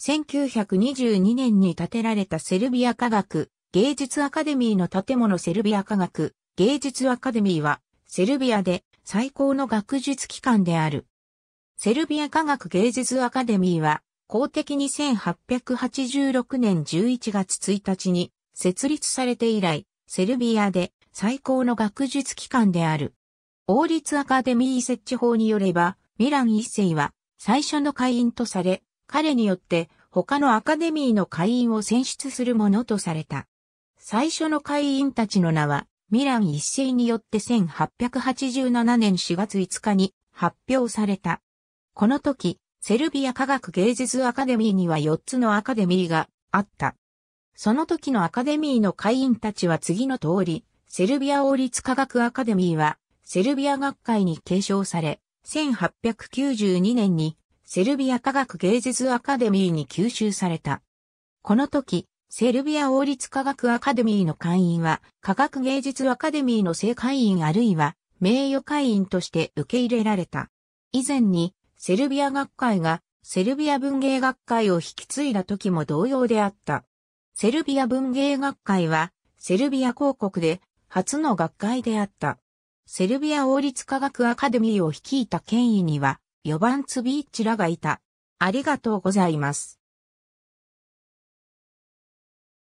1922年に建てられたセルビア科学芸術アカデミーの建物セルビア科学芸術アカデミーはセルビアで最高の学術機関である。セルビア科学芸術アカデミーは公的に1886年11月1日に設立されて以来、セルビアで最高の学術機関である。王立アカデミー設置法によれば、ミラン一世は最初の会員とされ、彼によって他のアカデミーの会員を選出するものとされた。最初の会員たちの名は、ミラン一世によって1887年4月5日に発表された。この時、セルビア科学芸術アカデミーには4つのアカデミーがあった。その時のアカデミーの会員たちは次の通り、セルビア王立科学アカデミーは、セルビア学会に継承され、1892年にセルビア科学芸術アカデミーに吸収された。この時、セルビア王立科学アカデミーの会員は、科学芸術アカデミーの正会員あるいは、名誉会員として受け入れられた。以前に、セルビア学会が、セルビア文芸学会を引き継いだ時も同様であった。セルビア文芸学会は、セルビア公国で、初の学会であった。セルビア王立科学アカデミーを率いた権威には、4番ツビーチらがいた。ありがとうございます。